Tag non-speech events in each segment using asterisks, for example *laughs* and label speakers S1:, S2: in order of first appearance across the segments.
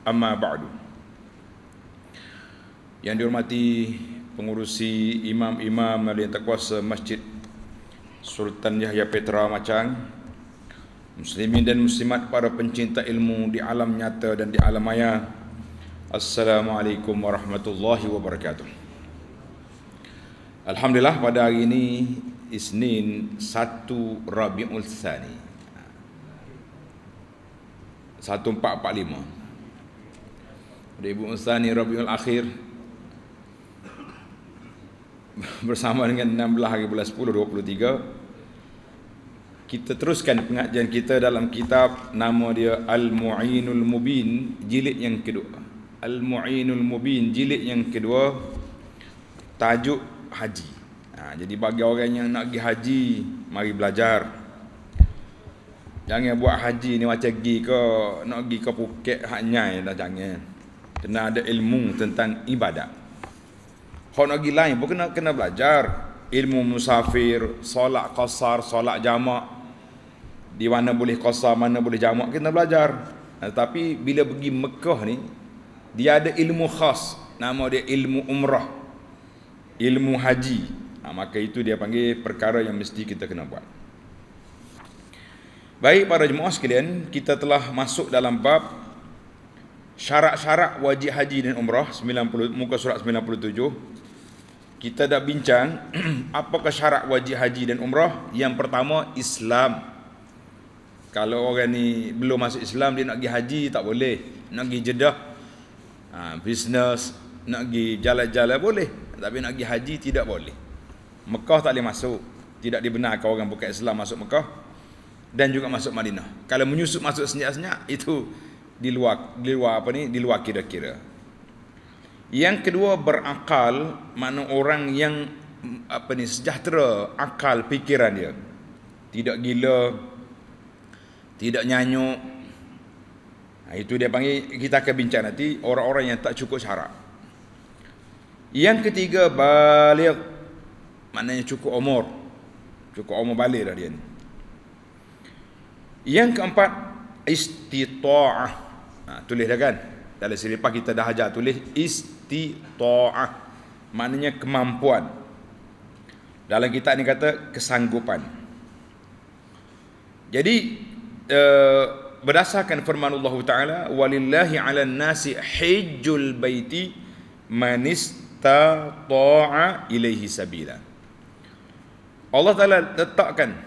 S1: Amma ba'du. Yang dihormati pengurusi imam-imam dan yang terkuasa Masjid Sultan Yahya Petra Macang, muslimin dan muslimat para pencinta ilmu di alam nyata dan di alam maya. Assalamualaikum warahmatullahi wabarakatuh. Alhamdulillah pada hari ini Isnin 1 Rabiul Tsani 1445 ada Ibu Ustani Rabiul Akhir bersama dengan 16 hari bulan 10 23 kita teruskan pengajian kita dalam kitab nama dia Al-Mu'inul Mubin jilid yang kedua Al-Mu'inul Mubin jilid yang kedua tajuk haji ha, jadi bagi orang yang nak pergi haji mari belajar jangan buat haji ni macam pergi ke nak pergi ke Phuket hak nyai dah jangan kena ada ilmu tentang ibadat. Kalau lagi lain pun kena kena belajar ilmu musafir, solat qasar, solat jamak. Di mana boleh qasar, mana boleh jamak kita belajar. Nah, tapi bila pergi Mekah ni dia ada ilmu khas nama dia ilmu umrah. Ilmu haji. Nah, maka itu dia panggil perkara yang mesti kita kena buat. Baik para jemaah sekalian, kita telah masuk dalam bab syarat-syarat wajib haji dan umrah 90 muka surat 97 kita dah bincang *clears throat* apakah syarat wajib haji dan umrah yang pertama Islam kalau orang ni belum masuk Islam dia nak pergi haji tak boleh nak pergi jedah ha, business nak pergi jalan-jalan boleh tapi nak pergi haji tidak boleh Mekah tak boleh masuk tidak dibenarkan orang bukan Islam masuk Mekah dan juga masuk Madinah kalau menyusup masuk senyap-senyap itu di luar di luar apa ni di luar kira-kira yang kedua berakal mana orang yang mm, apa ni sejahtera akal pikiran dia tidak gila tidak nyanyuk nah, ha, itu dia panggil kita akan bincang nanti orang-orang yang tak cukup syarat yang ketiga balik maknanya cukup umur cukup umur balik dah dia ni yang keempat istita'ah ha, tulis dah kan dalam selepas kita dah ajar tulis istita'ah maknanya kemampuan dalam kitab ni kata kesanggupan jadi uh, berdasarkan firman Allah Taala walillahi 'alan nasi hajjul baiti man istata'a ilaihi sabila Allah Taala letakkan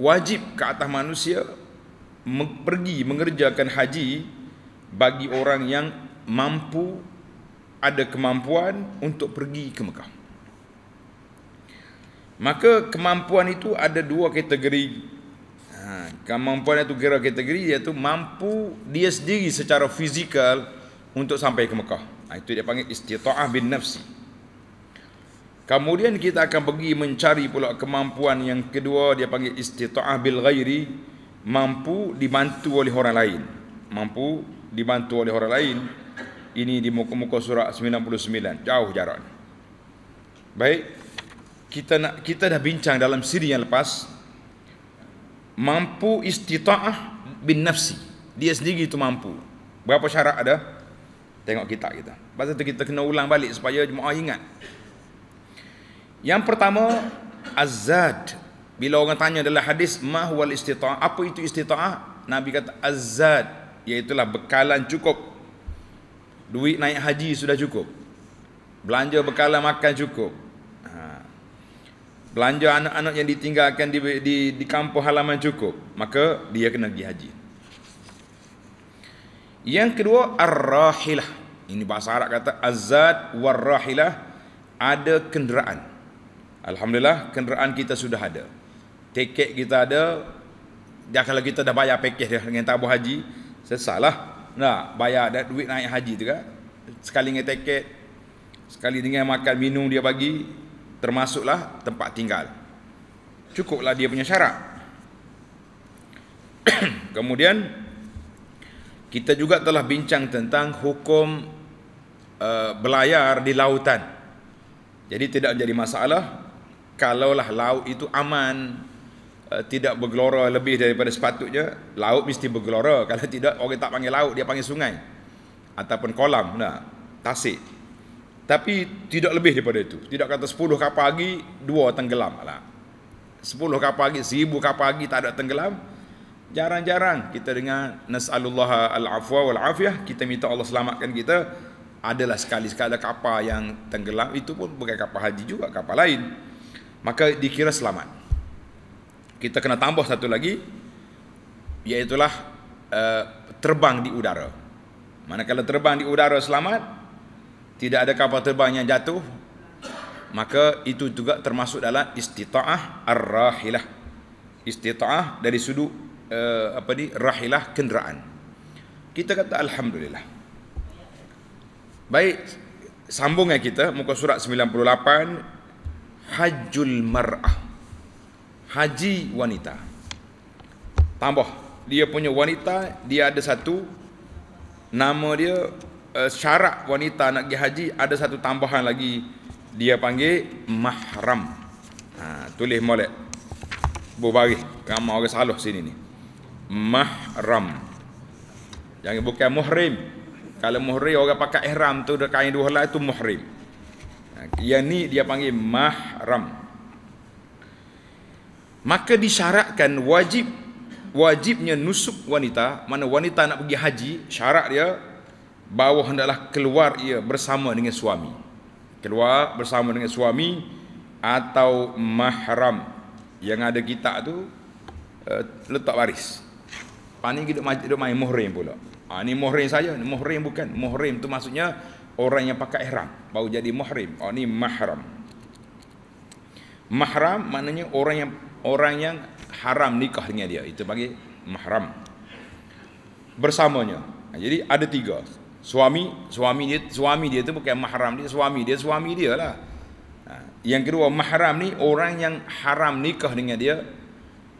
S1: wajib ke atas manusia pergi mengerjakan haji bagi orang yang mampu ada kemampuan untuk pergi ke Mekah. Maka kemampuan itu ada dua kategori. Ha, kemampuan itu kira kategori iaitu mampu dia sendiri secara fizikal untuk sampai ke Mekah. Ha, itu dia panggil istita'ah bin nafsi. Kemudian kita akan pergi mencari pula kemampuan yang kedua dia panggil istita'ah bil ghairi mampu dibantu oleh orang lain. Mampu dibantu oleh orang lain ini di muka-muka surat 99 jauh jarak baik kita nak kita dah bincang dalam siri yang lepas mampu istita'ah bin nafsi dia sendiri itu mampu berapa syarat ada tengok kitab kita sebab tu kita kena ulang balik supaya jemaah ingat yang pertama azad bila orang tanya dalam hadis mahwal istita'ah apa itu istita'ah Nabi kata azad az Iaitulah bekalan cukup Duit naik haji sudah cukup Belanja bekalan makan cukup ha. Belanja anak-anak yang ditinggalkan di, di, di kampung halaman cukup Maka dia kena pergi haji Yang kedua Ar-Rahilah Ini bahasa Arab kata Azad war-Rahilah Ada kenderaan Alhamdulillah kenderaan kita sudah ada Tiket kita ada Dan kalau kita dah bayar pakej dengan tabuh haji Sesat lah. Nah, bayar that duit naik haji tu kan. Sekali dengan tiket. Sekali dengan makan minum dia bagi. Termasuklah tempat tinggal. Cukuplah dia punya syarat. *clears throat* Kemudian. Kita juga telah bincang tentang hukum uh, eh, belayar di lautan. Jadi tidak jadi masalah. Kalaulah laut itu Aman Eh, tidak bergelora lebih daripada sepatutnya, laut mesti bergelora. *laughs* Kalau tidak, orang tak panggil laut, dia panggil sungai. Ataupun kolam, nah, tasik. Tapi tidak lebih daripada itu. Tidak kata 10 kapal lagi, dua tenggelam. Lah. 10 kapal lagi, 1000 kapal lagi tak ada tenggelam. Jarang-jarang kita dengar Nas'alullah al-afwa wal-afiyah Kita minta Allah selamatkan kita Adalah sekali-sekala kapal yang tenggelam Itu pun bukan kapal haji juga Kapal lain Maka dikira selamat kita kena tambah satu lagi iaitulah uh, terbang di udara manakala terbang di udara selamat tidak ada kapal terbang yang jatuh maka itu juga termasuk dalam istita'ah ar-rahilah istita'ah dari sudut uh, apa ni rahilah kenderaan kita kata alhamdulillah baik sambungnya kita muka surat 98 hajjul mar'ah haji wanita. Tambah dia punya wanita dia ada satu nama dia eh, syarat wanita nak pergi haji ada satu tambahan lagi dia panggil mahram. Ha, tulis molek. Bubari. Ramai orang salah sini ni. Mahram. Yang bukan muhrim. Kalau muhrim orang pakai ihram tu dekat kain dua helai itu muhrim. Ha, yang ni dia panggil mahram maka disyaratkan wajib wajibnya nusuk wanita mana wanita nak pergi haji syarat dia bahawa hendaklah keluar ia bersama dengan suami keluar bersama dengan suami atau mahram yang ada kita tu uh, letak baris pani ah, duduk, duduk main muhrim pula ha, ni muhrim saja ni muhrim bukan muhrim tu maksudnya orang yang pakai ihram baru jadi muhrim oh ni mahram mahram maknanya orang yang orang yang haram nikah dengan dia itu panggil mahram bersamanya ha, jadi ada tiga suami suami dia suami dia tu bukan mahram dia suami dia suami dia lah ha, yang kedua mahram ni orang yang haram nikah dengan dia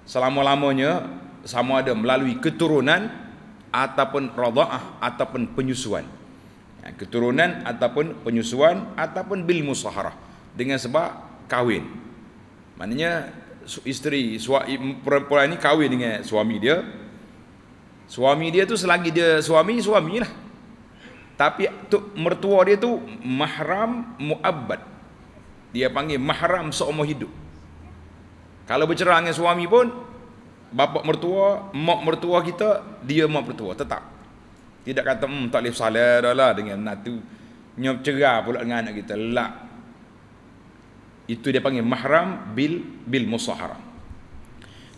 S1: selama-lamanya sama ada melalui keturunan ataupun radaah ataupun penyusuan ha, keturunan ataupun penyusuan ataupun bil musaharah dengan sebab kahwin maknanya isteri perempuan ini kahwin dengan suami dia suami dia tu selagi dia suami suamilah tapi tu, mertua dia tu mahram muabbad dia panggil mahram seumur hidup kalau bercerai dengan suami pun bapa mertua mak mertua kita dia mak mertua tetap tidak kata hmm, tak boleh salah dah lah dengan menantu nyop cerai pula dengan anak kita lah itu dia panggil mahram bil bil musahara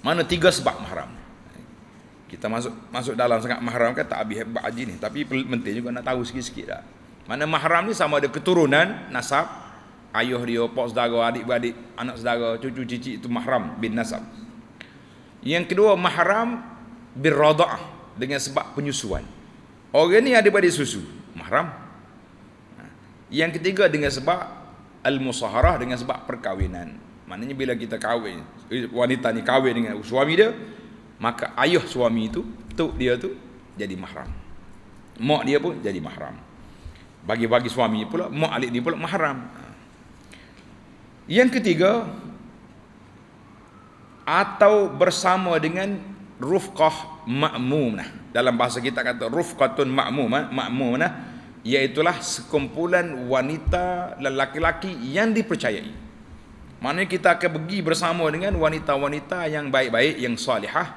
S1: mana tiga sebab mahram kita masuk masuk dalam sangat mahram kan tak habis bab haji ni tapi penting juga nak tahu sikit-sikit dah mana mahram ni sama ada keturunan nasab ayuh dia pak saudara adik-beradik anak saudara cucu cicit itu mahram bin nasab yang kedua mahram birada'ah dengan sebab penyusuan orang ni ada pada susu mahram ha. yang ketiga dengan sebab al-musaharah dengan sebab perkahwinan. Maknanya bila kita kahwin, eh, wanita ni kahwin dengan suami dia, maka ayah suami itu, tok dia tu jadi mahram. Mak dia pun jadi mahram. Bagi-bagi suami pula, mak alik dia pula mahram. Yang ketiga, atau bersama dengan rufqah ma'mumnah. Dalam bahasa kita kata rufqatun ma'mumnah, eh, ma'mumnah, ma'mumnah Iaitulah sekumpulan wanita dan laki-laki yang dipercayai. Mana kita akan pergi bersama dengan wanita-wanita yang baik-baik, yang salihah.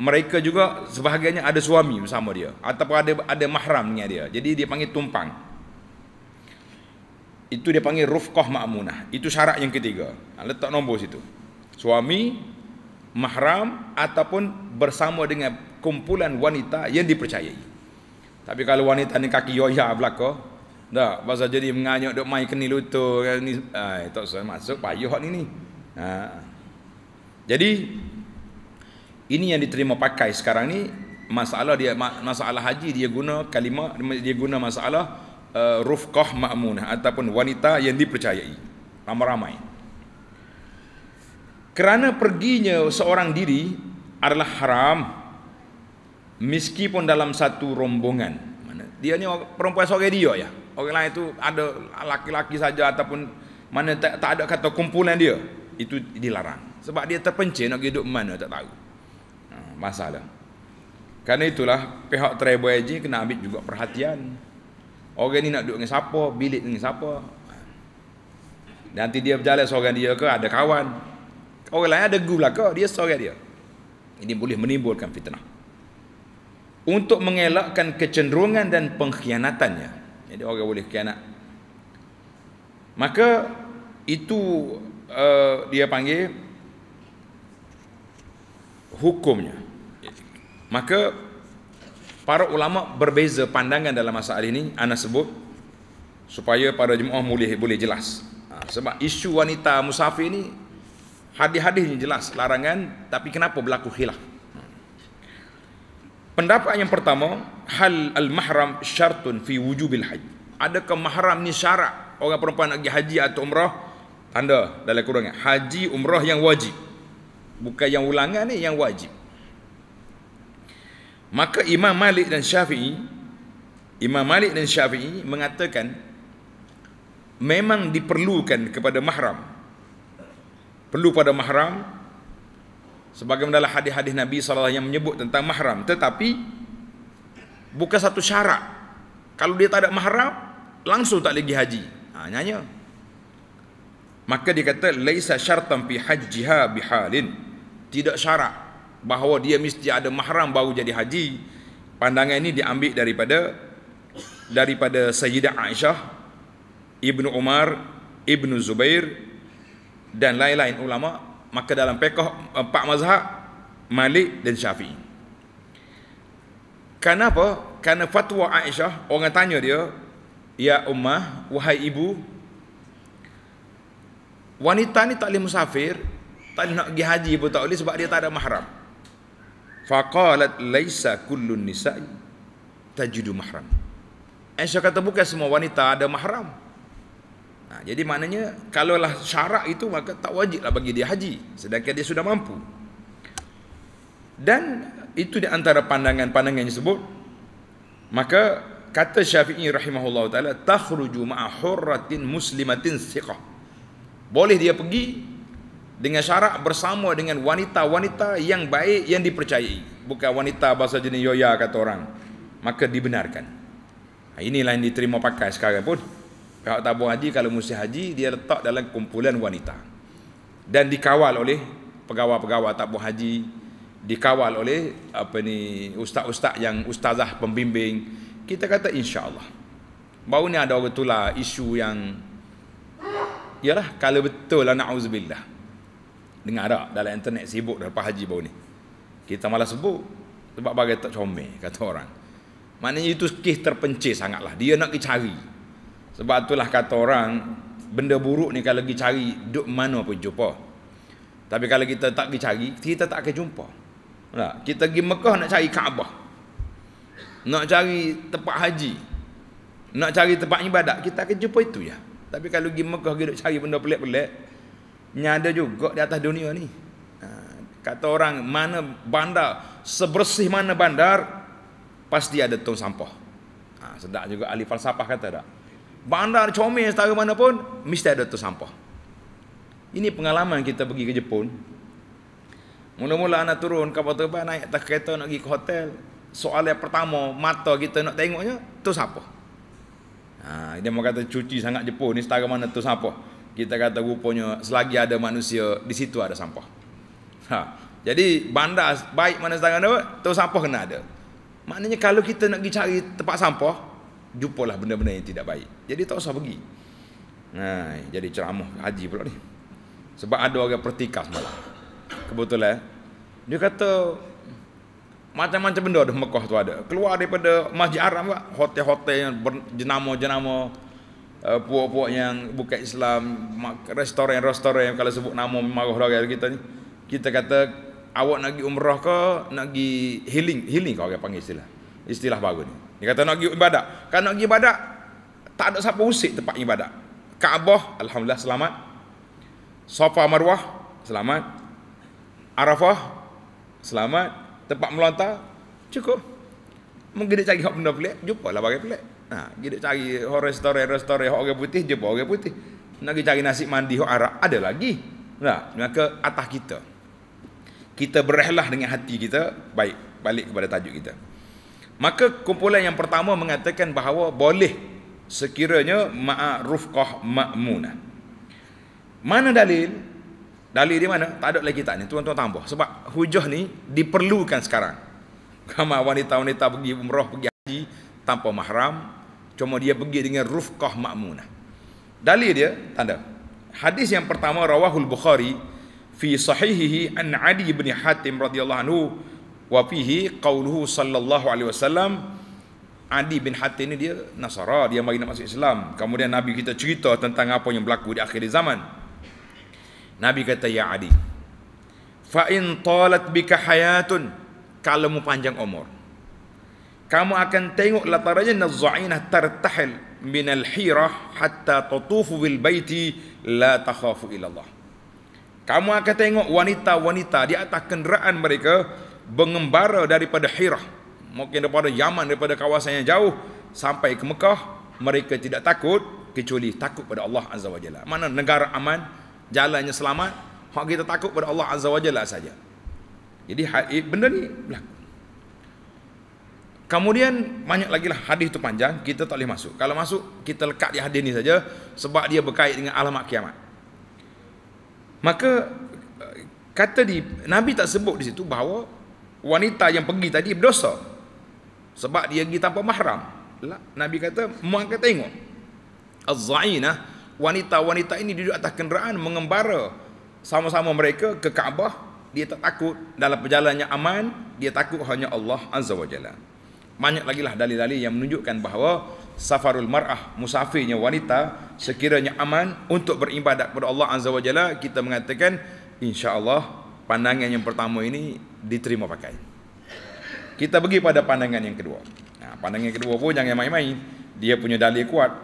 S1: Mereka juga sebahagiannya ada suami bersama dia. Atau ada, ada mahram dengan dia. Jadi dia panggil tumpang. Itu dia panggil rufqah ma'amunah. Itu syarat yang ketiga. Ha, letak nombor situ. Suami, mahram ataupun bersama dengan kumpulan wanita yang dipercayai. Tapi kalau wanita ni kaki yoya belaka, dah pasal jadi menganyok dok mai kenil lutut kan, ni ai tak saya masuk payoh ni ni. Ha. Jadi ini yang diterima pakai sekarang ni masalah dia masalah haji dia guna kalimah dia guna masalah uh, rufqah ma'munah ataupun wanita yang dipercayai ramai-ramai. Kerana perginya seorang diri adalah haram, meskipun dalam satu rombongan mana dia ni perempuan seorang dia ya orang lain tu ada laki-laki saja ataupun mana tak, tak ada kata kumpulan dia itu dilarang sebab dia terpencil nak hidup mana tak tahu ha, masalah Karena itulah pihak tribal agent kena ambil juga perhatian orang ni nak duduk dengan siapa bilik dengan siapa nanti dia berjalan seorang dia ke ada kawan orang lain ada gula ke dia seorang dia ini boleh menimbulkan fitnah untuk mengelakkan kecenderungan dan pengkhianatannya. Jadi orang boleh khianat. Maka itu uh, dia panggil hukumnya. Maka para ulama berbeza pandangan dalam masalah ini, ana sebut supaya para jemaah boleh boleh jelas. Ha, sebab isu wanita musafir ini hadis-hadisnya jelas larangan tapi kenapa berlaku khilaf? Pendapat yang pertama, hal al-mahram syartun fi wujubil haji. Adakah mahram ni syarat orang perempuan nak pergi haji atau umrah? Tanda dalam kurungnya. Haji umrah yang wajib. Bukan yang ulangan ni, yang wajib. Maka Imam Malik dan Syafi'i Imam Malik dan Syafi'i mengatakan memang diperlukan kepada mahram. Perlu pada mahram sebagaimana dalam hadis-hadis Nabi saw yang menyebut tentang mahram tetapi bukan satu syarat kalau dia tak ada mahram langsung tak lagi haji ha nyanya maka dia kata laisa syartam fi hajjiha bihalin tidak syarat bahawa dia mesti ada mahram baru jadi haji pandangan ini diambil daripada daripada Sayyidah Aisyah Ibnu Umar Ibnu Zubair dan lain-lain ulama' maka dalam pekoh eh, empat mazhab Malik dan Syafi'i kenapa? kerana fatwa Aisyah orang tanya dia ya ummah wahai ibu wanita ni tak boleh musafir tak nak pergi haji pun tak boleh sebab dia tak ada mahram faqalat laisa kullun nisa tajidu mahram Aisyah kata bukan semua wanita ada mahram jadi maknanya kalaulah syarat itu maka tak wajiblah bagi dia haji sedangkan dia sudah mampu. Dan itu di antara pandangan-pandangan yang sebut maka kata Syafi'i rahimahullahu taala takhruju ma'a hurratin muslimatin siqah. Boleh dia pergi dengan syarat bersama dengan wanita-wanita yang baik yang dipercayai bukan wanita bahasa jenis yoya kata orang maka dibenarkan ha, inilah yang diterima pakai sekarang pun Pihak tabung haji kalau mesti haji dia letak dalam kumpulan wanita. Dan dikawal oleh pegawai-pegawai tabung haji, dikawal oleh apa ni ustaz-ustaz yang ustazah pembimbing. Kita kata insya-Allah. Baru ni ada orang tular isu yang Yalah kalau betul lah na'uzubillah Dengar tak dalam internet sibuk dah lepas haji baru ni Kita malah sebut Sebab bagai tak comel kata orang Maknanya itu kes terpencil sangatlah Dia nak dicari. Sebab itulah kata orang benda buruk ni kalau pergi cari duk mana pun jumpa. Tapi kalau kita tak pergi cari, kita tak akan jumpa. Tak? Kita pergi Mekah nak cari Kaabah. Nak cari tempat haji. Nak cari tempat ibadat, kita akan jumpa itu ya. Tapi kalau pergi Mekah pergi cari benda pelik-pelik, nyada juga di atas dunia ni. Kata orang, mana bandar, sebersih mana bandar, pasti ada tong sampah. Ha, sedap juga ahli falsafah kata tak? Bandar comel setara mana pun Mesti ada tu sampah Ini pengalaman kita pergi ke Jepun Mula-mula nak turun kapal terbang Naik atas kereta nak pergi ke hotel Soal yang pertama mata kita nak tengoknya Tu sampah ha, Dia mau kata cuci sangat Jepun Ni setara mana tu sampah Kita kata rupanya selagi ada manusia Di situ ada sampah ha, Jadi bandar baik mana setara mana Tu sampah kena ada Maknanya kalau kita nak pergi cari tempat sampah jumpalah benda-benda yang tidak baik. Jadi tak usah pergi. Nah, jadi ceramah haji pula ni. Sebab ada orang pertikas malam. Kebetulan eh, dia kata macam-macam benda di Mekah tu ada. Keluar daripada Masjid Haram pula, hotel-hotel yang jenama-jenama uh, puak-puak yang bukan Islam, restoran-restoran yang kalau sebut nama marah dah orang kita ni. Kita kata awak nak pergi umrah ke, nak pergi healing, healing kau orang panggil istilah. Istilah baru ni. Dia kata nak pergi ibadat. Kan nak pergi ibadat, tak ada siapa usik tempat ibadat. Kaabah, Alhamdulillah selamat. Sofa Marwah, selamat. Arafah, selamat. Tempat melontar, cukup. Mungkin dia cari hak benda pelik, jumpalah bagai pelik. Ha, dia cari restoran-restoran hak orang putih, jumpa orang putih. Nak pergi cari nasi mandi hak Arab, ada lagi. Nah, maka atas kita. Kita berehlah dengan hati kita, baik balik kepada tajuk kita. Maka kumpulan yang pertama mengatakan bahawa boleh sekiranya ma'rufqah ma'munah. Mana dalil? Dalil di mana? Tak ada lagi tak ni. Tuan-tuan tambah. Sebab hujah ni diperlukan sekarang. Kamu wanita-wanita pergi umrah, pergi haji tanpa mahram. Cuma dia pergi dengan rufqah ma'munah. Dalil dia, tanda. Hadis yang pertama, Rawahul Bukhari. Fi sahihihi an Adi bin Hatim radhiyallahu anhu wa fihi qauluhu sallallahu alaihi wasallam Adi bin Hatim ni dia Nasara dia mari nak masuk Islam kemudian nabi kita cerita tentang apa yang berlaku di akhir zaman Nabi kata ya Adi fa in talat bika hayatun kalau mu panjang umur kamu akan tengok lataranya nazainah tartahil min al-hirah hatta tatufu bil baiti la takhafu ila kamu akan tengok wanita-wanita di atas kenderaan mereka mengembara daripada Hirah mungkin daripada Yaman daripada kawasan yang jauh sampai ke Mekah mereka tidak takut kecuali takut pada Allah Azza wa Jalla mana negara aman jalannya selamat hak kita takut pada Allah Azza wa Jalla saja jadi ha, benda ni berlaku Kemudian banyak lagi lah hadis tu panjang kita tak boleh masuk. Kalau masuk kita lekat di hadis ni saja sebab dia berkait dengan alamat kiamat. Maka eh, kata di Nabi tak sebut di situ bahawa wanita yang pergi tadi berdosa sebab dia pergi tanpa mahram Nabi kata muang kata tengok az-zainah wanita-wanita ini duduk atas kenderaan mengembara sama-sama mereka ke Kaabah dia tak takut dalam perjalanannya aman dia takut hanya Allah azza wajalla banyak lagi lah dalil-dalil yang menunjukkan bahawa safarul mar'ah, musafirnya wanita sekiranya aman untuk beribadat kepada Allah Azza wajalla kita mengatakan insya Allah pandangan yang pertama ini diterima pakai. Kita pergi pada pandangan yang kedua. Nah, ha, pandangan yang kedua pun jangan main-main. Dia punya dalil kuat.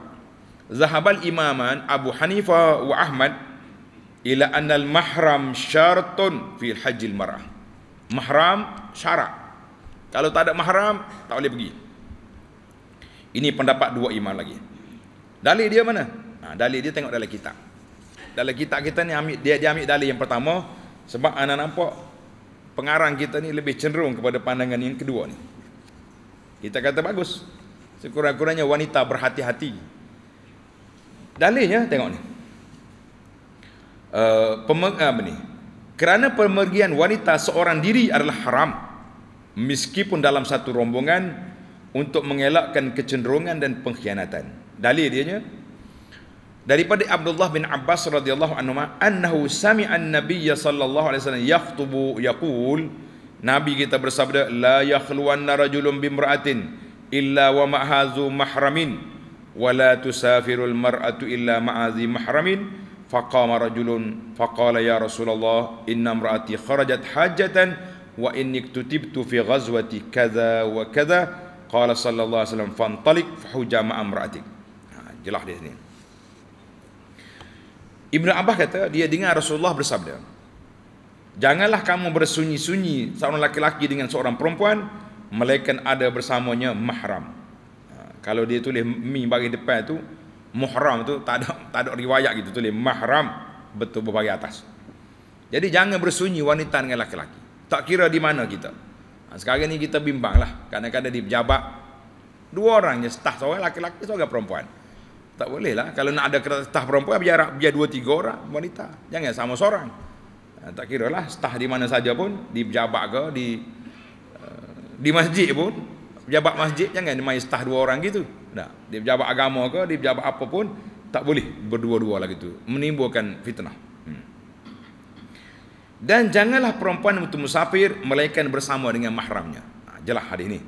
S1: Zahabal imaman Abu Hanifa wa Ahmad ila annal mahram syartun fil hajjil marah. Mahram syarat. Kalau tak ada mahram, tak boleh pergi. Ini pendapat dua imam lagi. Dalil dia mana? Ha, dalil dia tengok dalam kitab. Dalam kitab kita ni ambil, dia, dia ambil dalil yang pertama, sebab anda nampak pengarang kita ni lebih cenderung kepada pandangan yang kedua ni. Kita kata bagus. Sekurang-kurangnya wanita berhati-hati. Dalilnya tengok ni. Uh, eh, pemer- eh, ni? Kerana pemergian wanita seorang diri adalah haram meskipun dalam satu rombongan untuk mengelakkan kecenderungan dan pengkhianatan. Dalil dia ni daripada Abdullah bin Abbas radhiyallahu anhu ma annahu sami'a an-nabiy sallallahu alaihi wasallam yakhthubu yaqul nabi kita bersabda la yakhluwan rajulun bi imra'atin illa wa ma'hazu mahramin wa la tusafirul mar'atu illa ma'azi mahramin faqama rajulun faqala ya rasulullah inna imra'ati kharajat hajatan wa inni kutibtu fi ghazwati kadha wa kadha qala sallallahu alaihi wasallam fantaliq fa hujama imra'atik ha jelas di sini Ibnu Abbas kata dia dengar Rasulullah bersabda Janganlah kamu bersunyi-sunyi seorang laki-laki dengan seorang perempuan melainkan ada bersamanya mahram. Ha, kalau dia tulis mi bagi depan tu muhram tu tak ada *laughs* tak ada riwayat gitu tulis mahram betul berbagi atas. Jadi jangan bersunyi wanita dengan laki-laki. Tak kira di mana kita. Ha, sekarang ni kita bimbanglah kadang-kadang di pejabat dua orang je staf seorang laki-laki seorang perempuan tak boleh lah kalau nak ada kereta staf perempuan biar biar dua tiga orang wanita jangan sama seorang ha, tak kira lah staf di mana saja pun di pejabat ke di eh, di masjid pun pejabat masjid jangan main staf dua orang gitu tak di pejabat agama ke di pejabat apa pun tak boleh berdua-dua lah gitu menimbulkan fitnah hmm. dan janganlah perempuan itu musafir melainkan bersama dengan mahramnya. Ha, Jelas hadis ini.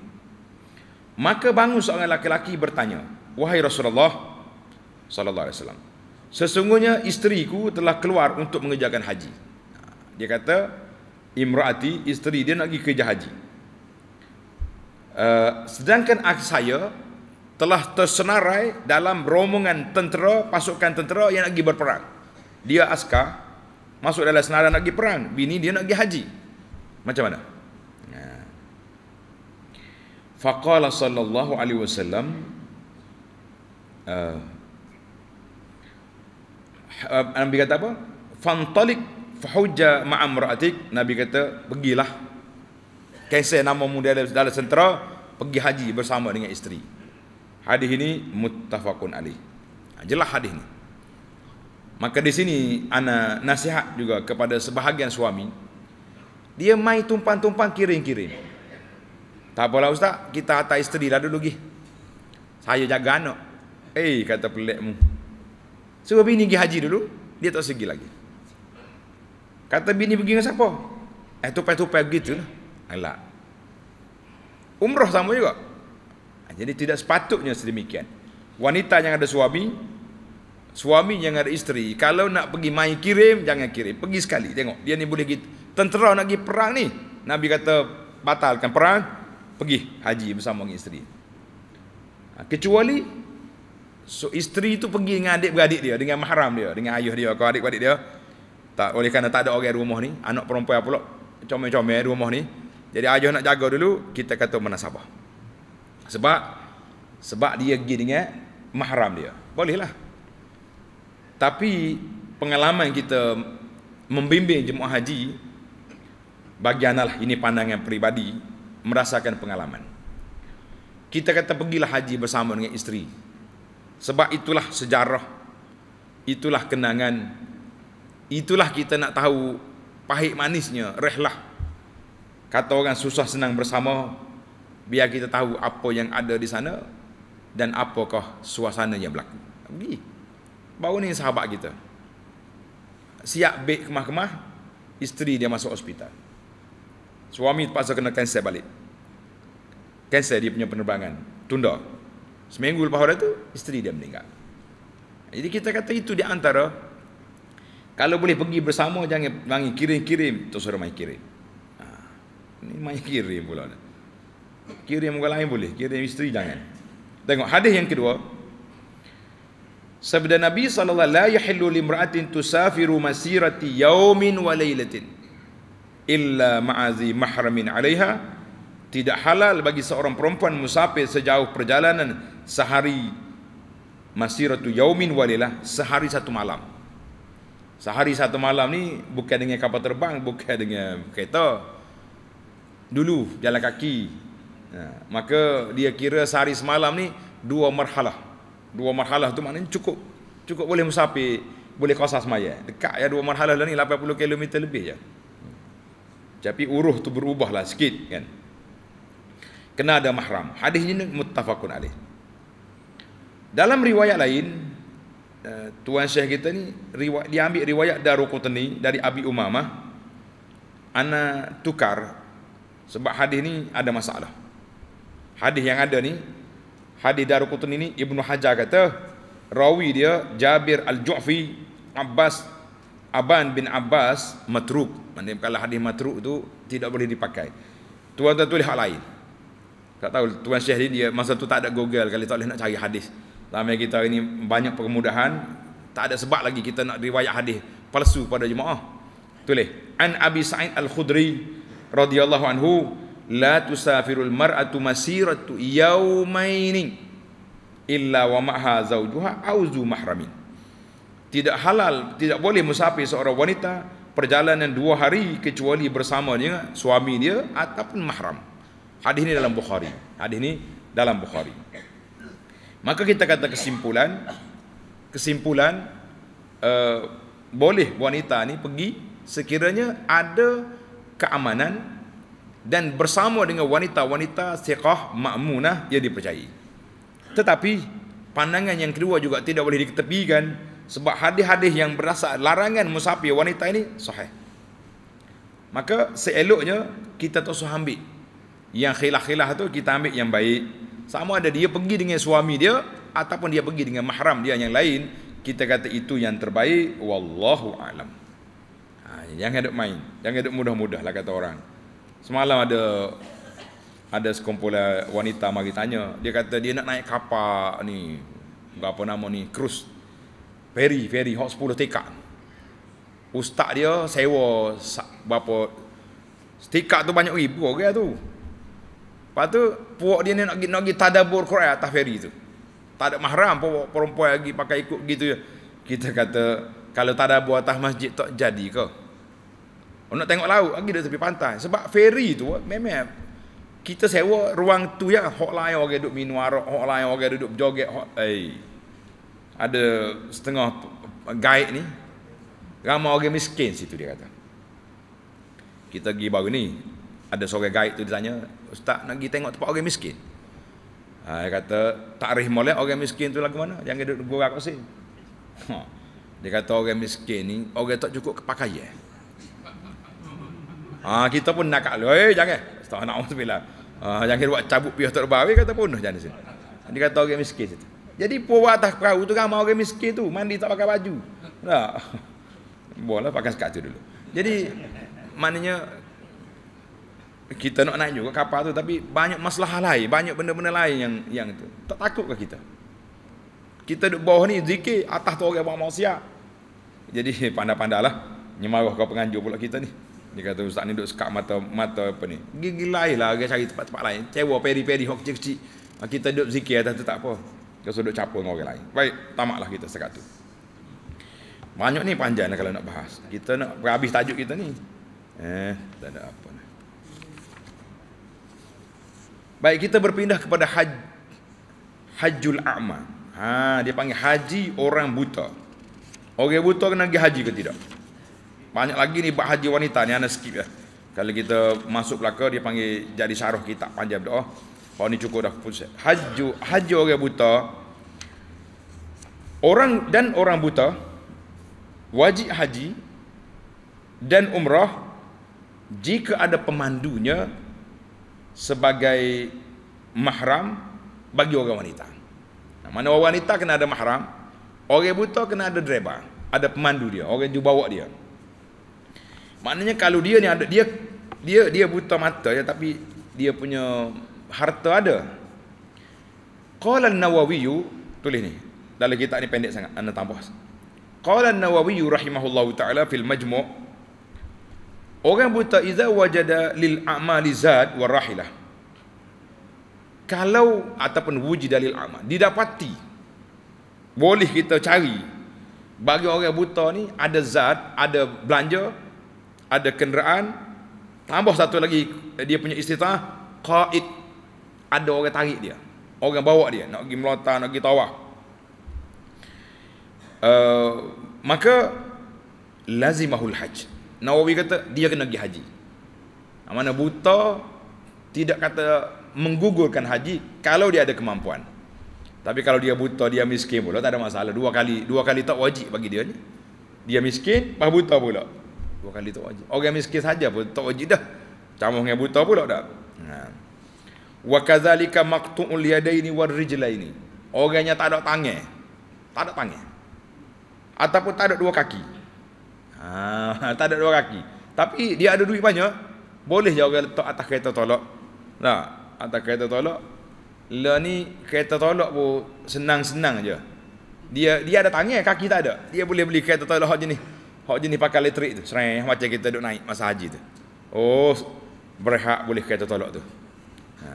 S1: Maka bangun seorang lelaki bertanya, "Wahai Rasulullah, sallallahu alaihi wasallam sesungguhnya isteriku telah keluar untuk mengerjakan haji dia kata imraati isteri dia nak pergi kerja haji uh, sedangkan saya telah tersenarai dalam rombongan tentera pasukan tentera yang nak pergi berperang dia askar masuk dalam senarai nak pergi perang bini dia nak pergi haji macam mana ya. faqala sallallahu alaihi wasallam uh, Eh, Nabi kata apa? Fantalik fahujja ma'amra'atik. Nabi kata, pergilah. Kaisar nama muda dalam sentera, pergi haji bersama dengan isteri. Hadis ini muttafaqun alih. Ha, jelas hadis ini. Maka di sini ana nasihat juga kepada sebahagian suami. Dia mai tumpang tumpang kirim-kirim. Tak apalah ustaz, kita hantar isteri lah dulu pergi. Saya jaga anak. Eh kata pelikmu. Suruh bini pergi haji dulu, dia tak segi lagi. Kata bini pergi dengan siapa? Eh tupai-tupai begitu. Lah. Alak. Umrah sama juga. Ah, jadi tidak sepatutnya sedemikian. Wanita yang ada suami, suami yang ada isteri, kalau nak pergi main kirim, jangan kirim. Pergi sekali, tengok. Dia ni boleh gitu. Tentera nak pergi perang ni. Nabi kata, batalkan perang, pergi haji bersama dengan isteri. Ah, kecuali So isteri tu pergi dengan adik-beradik dia, dengan mahram dia, dengan ayah dia, kau adik-beradik dia. Tak oleh kerana tak ada orang rumah ni, anak perempuan pula comel-comel rumah ni. Jadi ayah nak jaga dulu, kita kata mana menasabah. Sebab sebab dia pergi dengan mahram dia. Bolehlah. Tapi pengalaman kita membimbing jemaah haji bagi analah ini pandangan peribadi merasakan pengalaman. Kita kata pergilah haji bersama dengan isteri sebab itulah sejarah. Itulah kenangan. Itulah kita nak tahu pahit manisnya rehlah. Kata orang susah senang bersama biar kita tahu apa yang ada di sana dan apakah suasana yang berlaku. Pergi. Baru ni sahabat kita. Siap baik kemah-kemah, isteri dia masuk hospital. Suami terpaksa kena cancel balik. Cancel dia punya penerbangan. Tunda. Seminggu lepas hari tu Isteri dia meninggal Jadi kita kata itu di antara Kalau boleh pergi bersama Jangan mangi kirim-kirim tu suruh mai kirim ha. Ini mai kirim pula ni. Kirim orang lain boleh Kirim isteri jangan Tengok hadis yang kedua Sabda Nabi sallallahu alaihi wasallam la yahillu limra'atin tusafiru masirati yaumin wa lailatin illa ma'azi mahramin 'alayha tidak halal bagi seorang perempuan musafir sejauh perjalanan sehari masiratu yaumin walilah sehari satu malam sehari satu malam ni bukan dengan kapal terbang bukan dengan kereta dulu jalan kaki ha, maka dia kira sehari semalam ni dua marhalah dua marhalah tu maknanya cukup cukup boleh musafir boleh kawasan semaya dekat ya dua marhalah lah ni 80 km lebih je tapi uruh tu berubahlah sikit kan kena ada mahram hadis ini muttafaqun alaih dalam riwayat lain eh, Tuan Syekh kita ni Dia ambil riwayat Daruqutni Dari Abi Umamah Ana tukar Sebab hadis ni ada masalah Hadis yang ada ni Hadis Daruqutni ni Ibn Hajar kata Rawi dia Jabir Al-Ju'fi Abbas Aban bin Abbas Matruk Maksudnya kalau hadis matruk tu Tidak boleh dipakai Tuan-tuan tulis hal lain Tak tahu Tuan Syekh ni dia Masa tu tak ada google Kali tak boleh nak cari hadis dalam hari kita ini banyak permudahan Tak ada sebab lagi kita nak riwayat hadis Palsu pada jemaah Tulis An Abi Sa'id Al-Khudri radhiyallahu anhu La tusafirul mar'atu masiratu yaumaini Illa wa ma'ha zawjuha auzu mahramin Tidak halal, tidak boleh musafir seorang wanita Perjalanan dua hari kecuali bersama dia Suami dia ataupun mahram Hadis ini dalam Bukhari Hadis ini dalam Bukhari Maka kita kata kesimpulan Kesimpulan uh, Boleh wanita ni pergi Sekiranya ada keamanan Dan bersama dengan wanita-wanita Siqah makmunah Ia dipercayai Tetapi Pandangan yang kedua juga tidak boleh diketepikan Sebab hadis-hadis yang berasa Larangan musafir wanita ini Sahih Maka seeloknya kita tak usah ambil Yang khilaf-khilaf tu kita ambil yang baik sama ada dia pergi dengan suami dia ataupun dia pergi dengan mahram dia yang lain kita kata itu yang terbaik wallahu alam ha, jangan ada main jangan hidup mudah-mudah lah kata orang semalam ada ada sekumpulan wanita mari tanya dia kata dia nak naik kapal ni apa nama ni cruise ferry ferry hot 10 tekak ustaz dia sewa berapa tekak tu banyak ribu orang okay, tu Lepas tu puak dia ni nak pergi nak pergi tadabbur Quran atas feri tu. Tak ada mahram puak perempuan lagi pakai ikut gitu ya. Kita kata kalau tadabbur atas masjid tak jadi ke? Orang nak tengok laut lagi dekat tepi pantai sebab feri tu memang kita sewa ruang tu ya hok lain orang duduk minum arak hok lain orang duduk joget hok eh ada setengah guide ni ramai orang miskin situ dia kata kita pergi baru ni ada seorang guide tu ditanya, "Ustaz nak pergi tengok tempat orang miskin?" Ha, dia kata, "Tarikh molek orang miskin tu lagu mana? Jangan duduk gurau kat sini." Ha. Dia kata orang miskin ni orang tak cukup kepakaian. Ha, kita pun nak kat lu, eh jangan. Ustaz nak orang sebelah. Ha, jangan buat cabut pihak tak berbahaya eh, kata punuh jangan sini. Dia kata orang miskin situ. Jadi pun atas perahu tu ramai orang miskin tu mandi tak pakai baju. Tak. Boleh lah, pakai sekat tu dulu. Jadi maknanya kita nak naik juga kapal tu tapi banyak masalah lain banyak benda-benda lain yang yang itu tak takutkah kita kita duduk bawah ni zikir atas tu orang maksiat jadi *laughs* pandai-pandailah nyemaruh kau penganjur pula kita ni dia kata ustaz ni duduk sekak mata mata apa ni gigi lain lah orang cari tempat-tempat lain cewa peri-peri hok kecil-kecil ah, kita duduk zikir atas tu tak apa kau duduk capur dengan orang lain baik tamaklah kita sekat tu banyak ni panjang lah kalau nak bahas kita nak habis tajuk kita ni eh tak ada apa Baik kita berpindah kepada haj, hajul a'ma. Ha, dia panggil haji orang buta. Orang okay, buta kena pergi haji ke tidak? Banyak lagi ni bab haji wanita ni ana skip ya. Kalau kita masuk belaka dia panggil jadi syarah kita panjang doa. Oh, Kalau oh, ni cukup dah pun Haji haji orang buta orang dan orang buta wajib haji dan umrah jika ada pemandunya sebagai mahram bagi orang wanita. Nah, mana orang wanita kena ada mahram, orang buta kena ada driver, ada pemandu dia, orang yang bawa dia. Maknanya kalau dia ni ada dia dia dia buta mata ya, tapi dia punya harta ada. Qala An-Nawawi tulis ni. Dalam kitab ni pendek sangat, ana tambah. Qala An-Nawawi rahimahullahu taala fil majmu' Orang buta iza wajada lil amali zad warahilah. Kalau ataupun wujud dalil amal didapati boleh kita cari bagi orang buta ni ada zat, ada belanja, ada kenderaan, tambah satu lagi dia punya istitah qaid ada orang tarik dia, orang bawa dia nak pergi melontar, nak pergi tawaf. Uh, maka lazimahul hajj Nawawi kata dia kena pergi haji. Mana buta tidak kata menggugurkan haji kalau dia ada kemampuan. Tapi kalau dia buta dia miskin pula tak ada masalah dua kali dua kali tak wajib bagi dia ni. Dia miskin pas buta pula. Dua kali tak wajib. Orang yang miskin saja pun tak wajib dah. Camuh dengan buta pula dah. Ha. Wa kadzalika maqtu'ul yadaini war rijlaini. Orangnya tak ada tangan. Tak ada tangan. Ataupun tak ada dua kaki. Ha, *laughs* tak ada dua kaki. Tapi dia ada duit banyak, boleh je orang letak atas kereta tolak. Nah, atas kereta tolak. Lah ni kereta tolak pun senang-senang aja. Dia dia ada tangan, kaki tak ada. Dia boleh beli kereta tolak hak jenis. Hak jenis pakai elektrik tu. Serang macam kita duk naik masa haji tu. Oh, berhak boleh kereta tolak tu. Ha.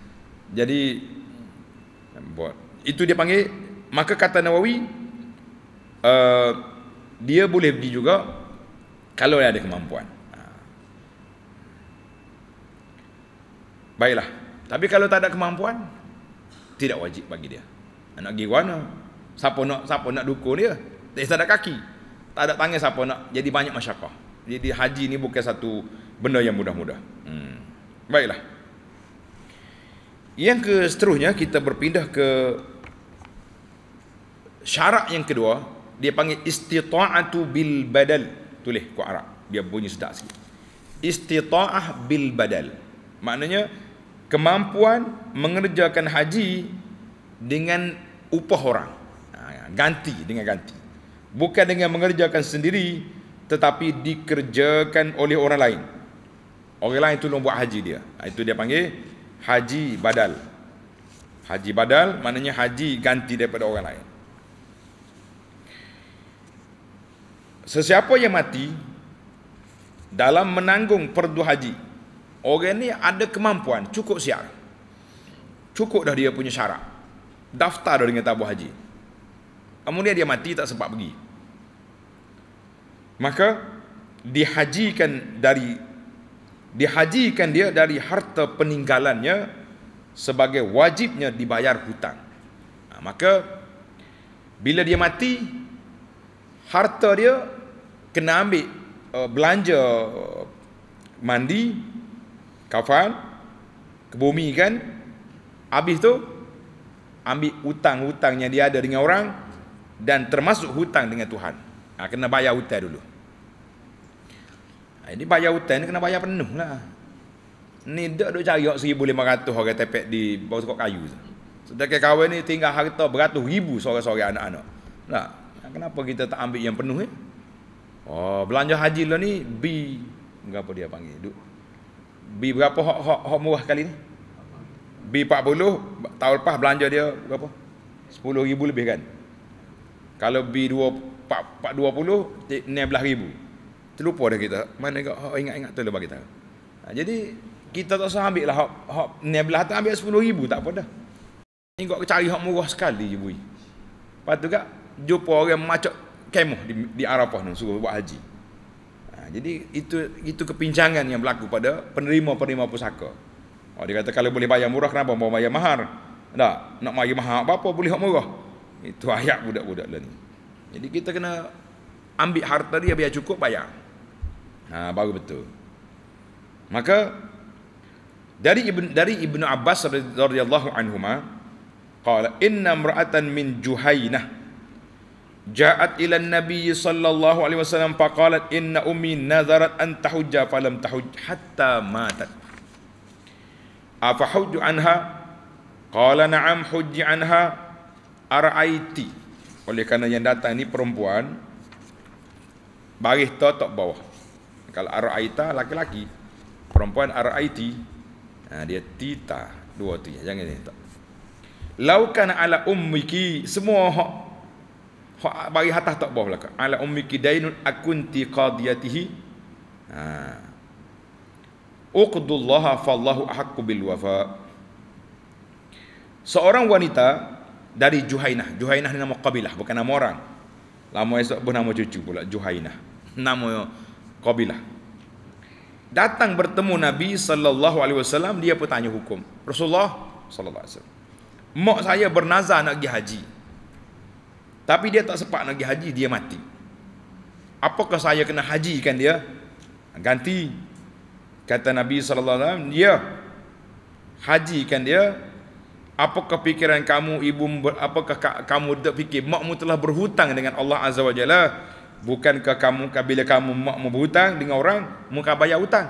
S1: *laughs* Jadi buat itu dia panggil maka kata Nawawi uh, dia boleh pergi juga kalau dia ada kemampuan ha. baiklah tapi kalau tak ada kemampuan tidak wajib bagi dia Anak pergi mana siapa nak siapa nak dukung dia tak ada kaki tak ada tangan siapa nak jadi banyak masyarakat jadi haji ni bukan satu benda yang mudah-mudah hmm. baiklah yang ke seterusnya kita berpindah ke syarat yang kedua dia panggil istita'atu bil badal tulis ku Arab dia bunyi sedap sikit istita'ah bil badal maknanya kemampuan mengerjakan haji dengan upah orang ha, ya, ganti dengan ganti bukan dengan mengerjakan sendiri tetapi dikerjakan oleh orang lain orang lain tolong buat haji dia ha, itu dia panggil haji badal haji badal maknanya haji ganti daripada orang lain Sesiapa yang mati dalam menanggung perdu haji, orang ni ada kemampuan, cukup siap. Cukup dah dia punya syarat. Daftar dah dengan tabung haji. Kemudian dia mati tak sempat pergi. Maka dihajikan dari dihajikan dia dari harta peninggalannya sebagai wajibnya dibayar hutang. Ha, maka bila dia mati harta dia kena ambil uh, belanja mandi kafan kebumi kan habis tu ambil hutang-hutang yang dia ada dengan orang dan termasuk hutang dengan Tuhan ha, kena bayar hutang dulu ha, ini bayar hutang ni kena bayar penuh lah ni dok duk cari 1500 orang tepek di bawah sekok kayu tu sedangkan kawan ni tinggal harta beratus ribu seorang-seorang anak-anak nah, kenapa kita tak ambil yang penuh ni eh? Oh, belanja haji lah ni B berapa dia panggil? Duk. B berapa hak hak hak murah kali ni? B 40 tahun lepas belanja dia berapa? 10000 lebih kan. Kalau B 2420 16000. Terlupa dah kita. Mana gak hak ingat-ingat tu lah kita. Ha, jadi kita tak usah ambil lah hak hak 16 tu ambil 10000 tak apa dah. Ingat cari hak murah sekali je bui. Patut gak jumpa orang macam kemah di, di Arafah tu suruh buat haji. Ha, jadi itu itu kepincangan yang berlaku pada penerima-penerima pusaka. Oh, dia kata kalau boleh bayar murah kenapa mau bayar mahar? Tak, nak bayar mahar apa-apa boleh hak murah. Itu ayat budak-budak lain. Jadi kita kena ambil harta dia biar cukup bayar. Ha, baru betul. Maka dari ibn dari ibnu Abbas radhiyallahu anhu ma qala inna imra'atan min juhainah Ja'at ila Nabi sallallahu alaihi wasallam faqalat inna ummi nazarat an tahujja falam tahujj hatta matat. Apa hujju anha? Qala na'am hujji anha ar'aiti. Oleh karena yang datang ni perempuan baris tak bawah. Kalau ar'aita laki-laki, perempuan ar'aiti. Ha, dia tita dua tu jangan ni. Laukan ala ummiki semua bagi hatah tak boleh belaka ala ummiki dainun akunti qadiyatihi ha uqdullaha fallahu ahqqu bil wafa seorang wanita dari Juhainah Juhainah ni nama kabilah bukan nama orang lama esok pun nama cucu pula Juhainah nama kabilah datang bertemu Nabi sallallahu alaihi wasallam dia pun tanya hukum Rasulullah sallallahu alaihi wasallam mak saya bernazar nak pergi haji tapi dia tak sempat nak pergi haji, dia mati. Apakah saya kena haji kan dia? Ganti. Kata Nabi SAW, Dia haji kan dia. Apakah pikiran kamu, ibu, apakah kamu tak fikir, makmu telah berhutang dengan Allah Azza wa Jalla. Bukankah kamu, bila kamu makmu berhutang dengan orang, muka bayar hutang.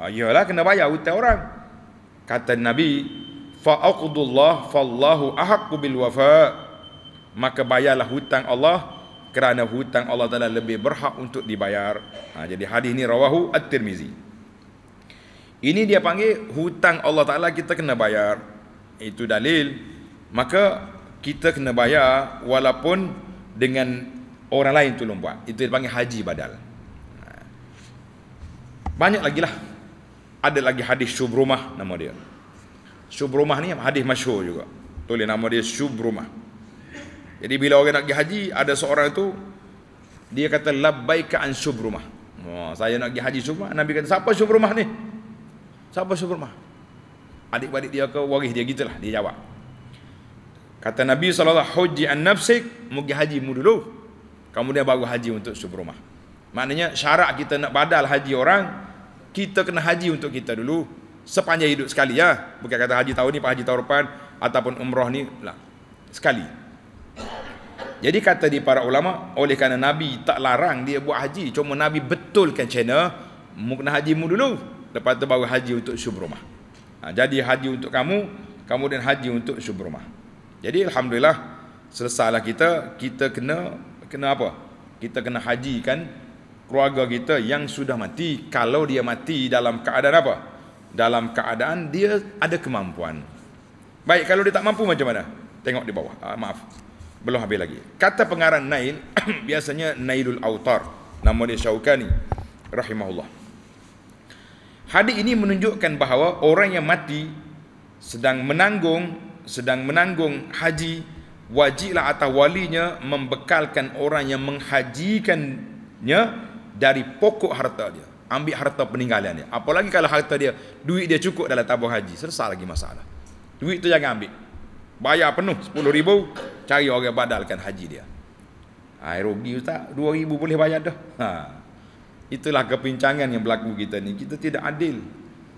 S1: Ah, Yalah, kena bayar hutang orang. Kata Nabi, fa'aqdullah fallahu ahakku bil wafa' maka bayarlah hutang Allah kerana hutang Allah Taala lebih berhak untuk dibayar. Ha, jadi hadis ni rawahu At-Tirmizi. Ini dia panggil hutang Allah Taala kita kena bayar. Itu dalil. Maka kita kena bayar walaupun dengan orang lain tolong buat. Itu dia panggil haji badal. Ha. Banyak lagi lah. Ada lagi hadis Syubrumah nama dia. Syubrumah ni hadis masyur juga. Tulis nama dia Syubrumah. Jadi bila orang nak pergi haji, ada seorang itu dia kata labbaika an syubrumah. Oh, saya nak pergi haji syubrumah. Nabi kata, "Siapa syubrumah ni?" Siapa syubrumah? Adik-adik dia ke waris dia gitulah dia jawab. Kata Nabi saw. Haji an nafsik, mugi haji mu dulu. Kemudian baru haji untuk syubrumah." Maknanya syarat kita nak badal haji orang, kita kena haji untuk kita dulu sepanjang hidup sekali ya. Bukan kata haji tahun ni, pak haji tahun depan ataupun umrah ni lah. Sekali. Jadi kata di para ulama oleh kerana Nabi tak larang dia buat haji cuma Nabi betulkan channel mukna haji mu dulu lepas tu baru haji untuk subrumah. Ha, jadi haji untuk kamu kemudian haji untuk subrumah. Jadi alhamdulillah selesailah kita kita kena kena apa? Kita kena haji kan keluarga kita yang sudah mati kalau dia mati dalam keadaan apa? Dalam keadaan dia ada kemampuan. Baik kalau dia tak mampu macam mana? Tengok di bawah. Ha, maaf belum habis lagi. Kata pengarang Nail *clears throat* biasanya Nailul Autar. Nama dia Syaukani rahimahullah. Hadis ini menunjukkan bahawa orang yang mati sedang menanggung sedang menanggung haji wajiblah atas walinya membekalkan orang yang menghajikannya dari pokok harta dia ambil harta peninggalannya apalagi kalau harta dia duit dia cukup dalam tabung haji selesai lagi masalah duit tu jangan ambil bayar penuh 10 ribu cari orang badalkan haji dia. Hai rugi ustaz, ribu boleh bayar dah. Ha. Itulah kepincangan yang berlaku kita ni. Kita tidak adil.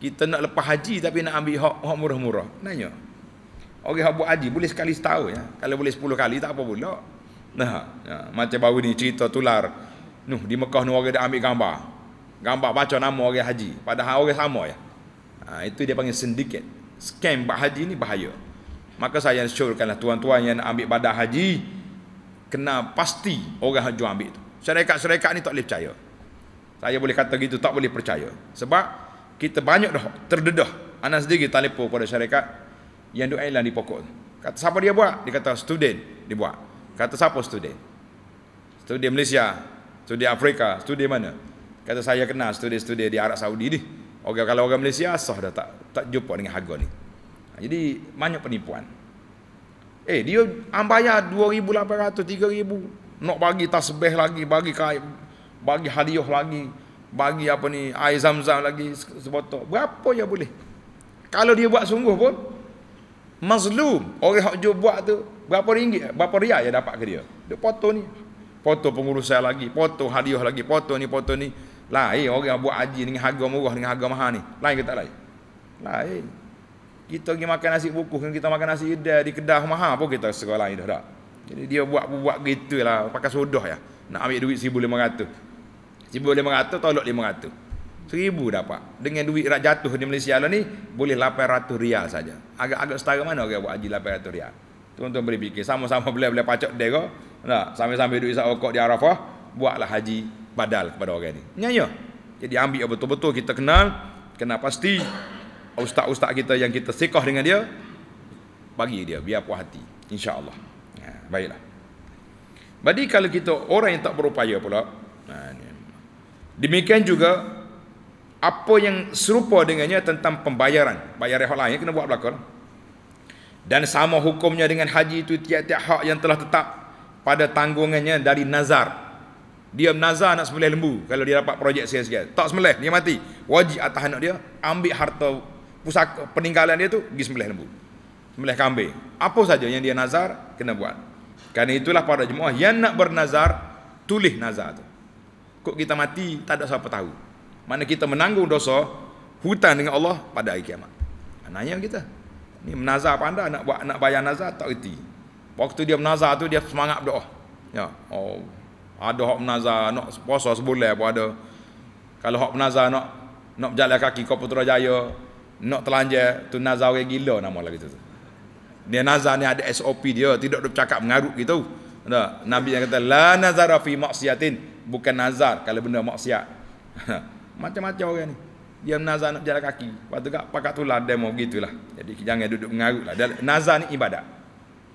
S1: Kita nak lepas haji tapi nak ambil hak hak murah-murah. Nanya. Orang okay, buat haji boleh sekali setahun ya. Kalau boleh sepuluh kali tak apa pula. Nah, ya. macam baru ni cerita tular. Nuh di Mekah ni orang dia ambil gambar. Gambar baca nama orang haji. Padahal orang sama ya. Ha, itu dia panggil sindiket. Scam buat haji ni bahaya maka saya syurkanlah tuan-tuan yang nak ambil badan haji kena pasti orang haji ambil tu syarikat-syarikat ni tak boleh percaya saya boleh kata gitu tak boleh percaya sebab kita banyak dah terdedah anak sendiri telefon pada syarikat yang duk iklan di pokok tu kata siapa dia buat dia kata student dia buat kata siapa student student Malaysia student Afrika student mana kata saya kenal student-student di Arab Saudi ni orang kalau orang Malaysia asah dah tak tak jumpa dengan harga ni Ha, jadi banyak penipuan. Eh dia ambayar 2,800, 3,000. Nak bagi tasbih lagi, bagi kain, bagi hadiah lagi, bagi apa ni, air zam-zam lagi sebotol. Berapa ya boleh? Kalau dia buat sungguh pun, mazlum, orang jual buat tu, berapa ringgit, berapa riyal yang dapat ke dia? Dia foto ni. Foto pengurusan lagi, foto hadiah lagi, foto ni, foto ni. Lain orang buat haji dengan harga murah, dengan harga mahal ni. Lain ke tak lain? Lain kita pergi makan nasi buku, kan kita makan nasi jeda di kedah mahal ha, pun kita sekolah itu dah. Jadi dia buat buat gitulah pakai sodoh ya. Nak ambil duit 1500. 1500 tolak 500. 1000 dapat. Dengan duit rak jatuh di Malaysia lah ni boleh 800 rial saja. Agak-agak setara mana orang buat haji 800 rial. Tuan-tuan boleh fikir sama-sama boleh boleh pacak dia ke? Tak, sambil-sambil duit sak di Arafah buatlah haji padal kepada orang ni. Nyanya. Jadi ambil betul-betul kita kenal, kena pasti ustaz-ustaz kita yang kita sikah dengan dia bagi dia biar puas hati insyaallah ha baiklah jadi kalau kita orang yang tak berupaya pula ha demikian juga apa yang serupa dengannya tentang pembayaran bayar hak lain kena buat belakang dan sama hukumnya dengan haji itu tiap-tiap hak yang telah tetap pada tanggungannya dari nazar dia nazar nak sembelih lembu kalau dia dapat projek sekian-sekian tak sembelih dia mati wajib atas anak dia ambil harta pusaka peninggalan dia tu pergi sembelih lembu sembelih kambing apa saja yang dia nazar kena buat kerana itulah para jemaah yang nak bernazar tulis nazar tu kok kita mati tak ada siapa tahu mana kita menanggung dosa hutang dengan Allah pada hari kiamat nanya kita ni menazar apa anda nak buat nak bayar nazar tak reti waktu dia menazar tu dia semangat berdoa ya oh ada hak menazar nak puasa sebulan pun ada kalau hak menazar nak nak berjalan kaki kau ke jaya nak telanja tu nazar orang gila nama lagi tu. Dia nazar ni ada SOP dia, tidak dok cakap mengarut gitu. Tak? Nabi yang kata la nazar fi maksiatin, bukan nazar kalau benda maksiat. *laughs* Macam-macam orang ni. Dia nazar nak jalan kaki. Waktu tak pakat tulah demo gitulah. Jadi jangan duduk lah. Nazar ni ibadat.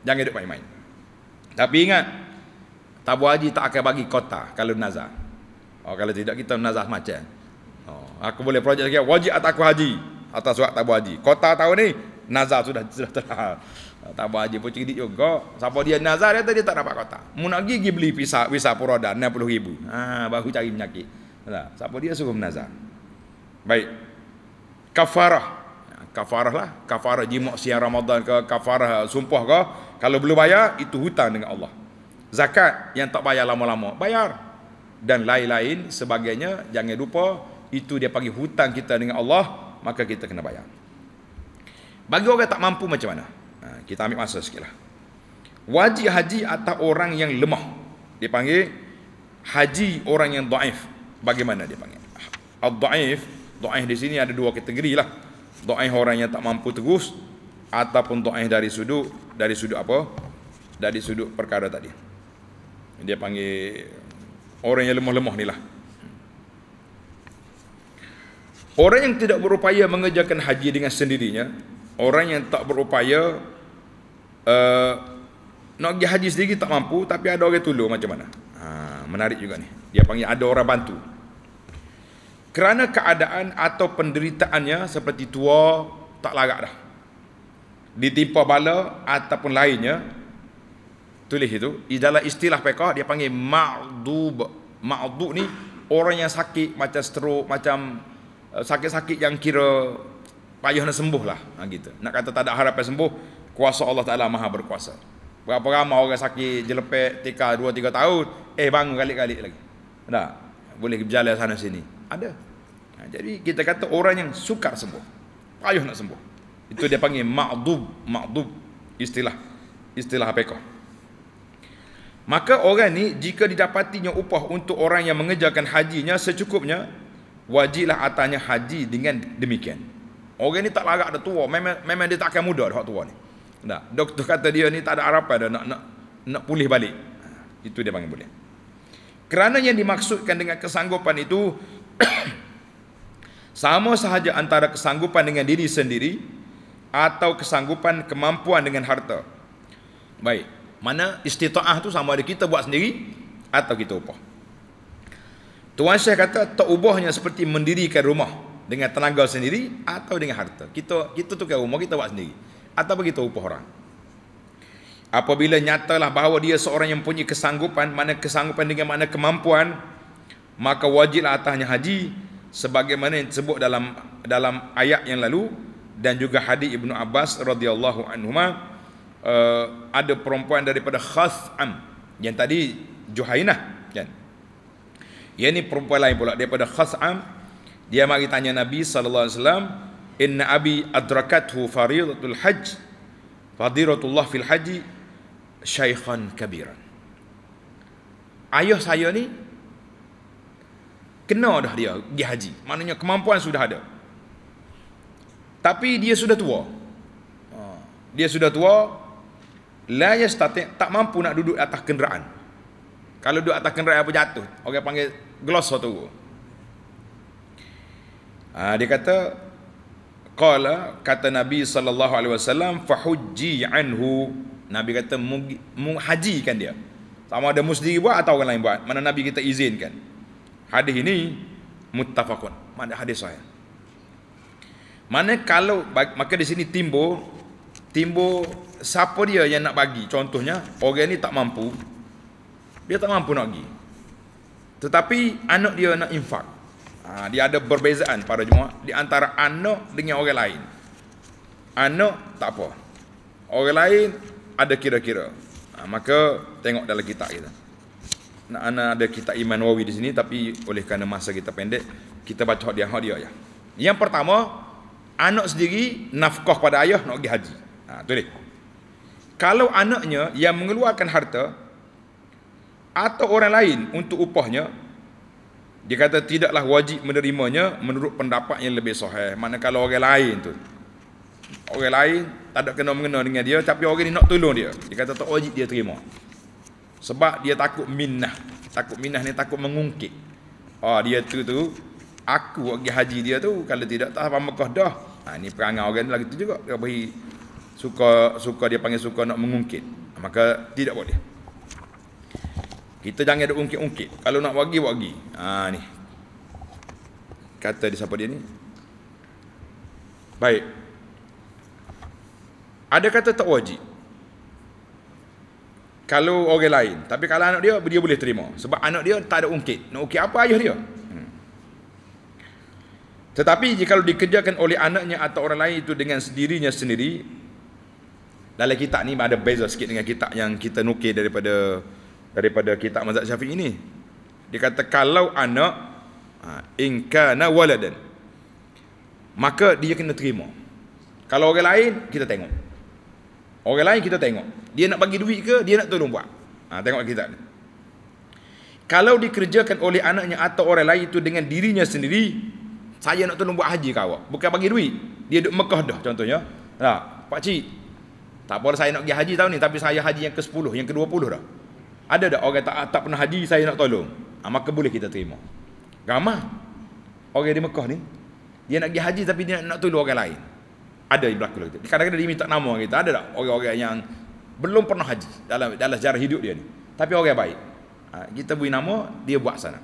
S1: Jangan duduk main-main. Tapi ingat Tabu haji tak akan bagi kota kalau nazar. Oh, kalau tidak kita nazar macam. Oh, aku boleh projek lagi wajib atau aku haji atas surat tabu haji. Kota tahun ni nazar sudah sudah terhal. *laughs* Tabu haji pun cerdik juga. Siapa dia nazar dia tadi tak dapat kota. Munak gigi pergi beli visa visa Purada ribu. Ha baru cari penyakit. Nah, siapa dia suruh nazar. Baik. Kafarah. Ha, kafarah lah. Kafarah jimak siar Ramadan ke kafarah eh, sumpah ke. Kalau belum bayar itu hutang dengan Allah. Zakat yang tak bayar lama-lama. Bayar. Dan lain-lain sebagainya. Jangan lupa itu dia panggil hutang kita dengan Allah maka kita kena bayar. Bagi orang yang tak mampu macam mana? Ha, kita ambil masa sikitlah. Wajib haji atas orang yang lemah. Dia panggil haji orang yang daif. Bagaimana dia panggil? Al-daif, daif di sini ada dua kategori lah. Daif orang yang tak mampu terus ataupun daif dari sudut dari sudut apa? Dari sudut perkara tadi. Dia panggil orang yang lemah-lemah ni lah. Orang yang tidak berupaya mengerjakan haji dengan sendirinya, orang yang tak berupaya uh, nak pergi haji sendiri tak mampu tapi ada orang tolong macam mana? Ha, menarik juga ni. Dia panggil ada orang bantu. Kerana keadaan atau penderitaannya seperti tua tak larat dah. Ditimpa bala ataupun lainnya tulis itu dalam istilah fiqh dia panggil ma'dub. Ma'dub ni orang yang sakit macam stroke macam Eh, sakit-sakit yang kira payah nak sembuh lah ha, gitu. nak kata tak ada harapan sembuh kuasa Allah Ta'ala maha berkuasa berapa ramai orang sakit jelepek tk 2-3 tahun eh bangun kali-kali lagi tak boleh berjalan sana sini ada ha, jadi kita kata orang yang sukar sembuh payah nak sembuh itu dia panggil ma'dub ma'dub istilah istilah apa maka orang ni jika didapatinya upah untuk orang yang mengejarkan hajinya secukupnya wajiblah atanya haji dengan demikian. Orang ni tak larat dah tua, memang memang dia tak akan muda dah tua ni. Tak. Doktor kata dia ni tak ada harapan dah nak nak nak pulih balik. Ha, itu dia panggil boleh. Kerana yang dimaksudkan dengan kesanggupan itu *coughs* sama sahaja antara kesanggupan dengan diri sendiri atau kesanggupan kemampuan dengan harta. Baik, mana istita'ah tu sama ada kita buat sendiri atau kita upah. Tuan Syekh kata taubahnya seperti mendirikan rumah dengan tenaga sendiri atau dengan harta. Kita kita tu tukar rumah kita buat sendiri atau bagi tahu upah orang. Apabila nyatalah bahawa dia seorang yang punya kesanggupan, mana kesanggupan dengan mana kemampuan, maka wajiblah atasnya haji sebagaimana yang disebut dalam dalam ayat yang lalu dan juga hadis Ibnu Abbas radhiyallahu anhu uh, eh, ada perempuan daripada Khaz'am yang tadi Juhainah Ya ni perempuan lain pula daripada Khas'am. Dia mari tanya Nabi sallallahu alaihi wasallam, "Inna abi adrakathu fariidatul hajj, fadiratullah fil haji syaikhan kabiran." Ayah saya ni kena dah dia pergi haji. Maknanya kemampuan sudah ada. Tapi dia sudah tua. Ha. Dia sudah tua, layak tak mampu nak duduk atas kenderaan. Kalau duduk atas kenderaan apa jatuh. Orang panggil glosa tu. Ha, dia kata qala kata Nabi sallallahu alaihi wasallam fahujji anhu. Nabi kata menghajikan dia. Sama ada muslim buat atau orang lain buat, mana Nabi kita izinkan. Hadis ini muttafaqun. Mana hadis saya? Mana kalau maka di sini timbul timbul siapa dia yang nak bagi? Contohnya orang ni tak mampu. Dia tak mampu nak pergi. Tetapi anak dia nak infak. Ha, dia ada perbezaan pada semua di antara anak dengan orang lain. Anak tak apa. Orang lain ada kira-kira. Ha, maka tengok dalam kitab kita. Nak ana ada kitab Iman Wawi di sini tapi oleh kerana masa kita pendek, kita baca dia hak dia ya. Yang pertama, anak sendiri nafkah pada ayah nak pergi haji. Ha, tu dia. Kalau anaknya yang mengeluarkan harta, atau orang lain untuk upahnya dia kata tidaklah wajib menerimanya menurut pendapat yang lebih sahih manakala orang lain tu orang lain tak ada kena mengena dengan dia tapi orang ni nak tolong dia dia kata tak wajib dia terima sebab dia takut minnah takut minnah ni takut mengungkit ah oh, dia tu tu aku pergi haji dia tu kalau tidak tak apa Mekah dah ha ni perangai orang ni lagi tu juga dia bagi suka suka dia panggil suka nak mengungkit ah, maka tidak boleh kita jangan ada ungkit-ungkit. Kalau nak wagi, wagi. Ha, ni. Kata dia siapa dia ni. Baik. Ada kata tak wajib. Kalau orang lain. Tapi kalau anak dia, dia boleh terima. Sebab anak dia tak ada ungkit. Nak ungkit apa ayah dia? Hmm. Tetapi jika kalau dikerjakan oleh anaknya atau orang lain itu dengan sendirinya sendiri. Dalam kitab ni ada beza sikit dengan kitab yang kita nukir daripada daripada kitab mazhab syafi'i ini dia kata kalau anak ha, in kana waladan maka dia kena terima kalau orang lain kita tengok orang lain kita tengok dia nak bagi duit ke dia nak tolong buat ha, tengok kita. ni kalau dikerjakan oleh anaknya atau orang lain itu dengan dirinya sendiri saya nak tolong buat haji ke awak bukan bagi duit dia duduk Mekah dah contohnya ha, pak cik tak boleh saya nak pergi haji tahun ni tapi saya haji yang ke-10 yang ke-20 dah ada tak orang tak tak pernah haji saya nak tolong? Ha, maka boleh kita terima. Ramah. Orang di Mekah ni dia nak pergi haji tapi dia nak, nak tolong orang lain. Ada yang berlaku lagi. Kadang-kadang dia minta nama kita. Ada tak orang-orang yang belum pernah haji dalam dalam sejarah hidup dia ni. Tapi orang baik. Ha, kita beri nama, dia buat sana.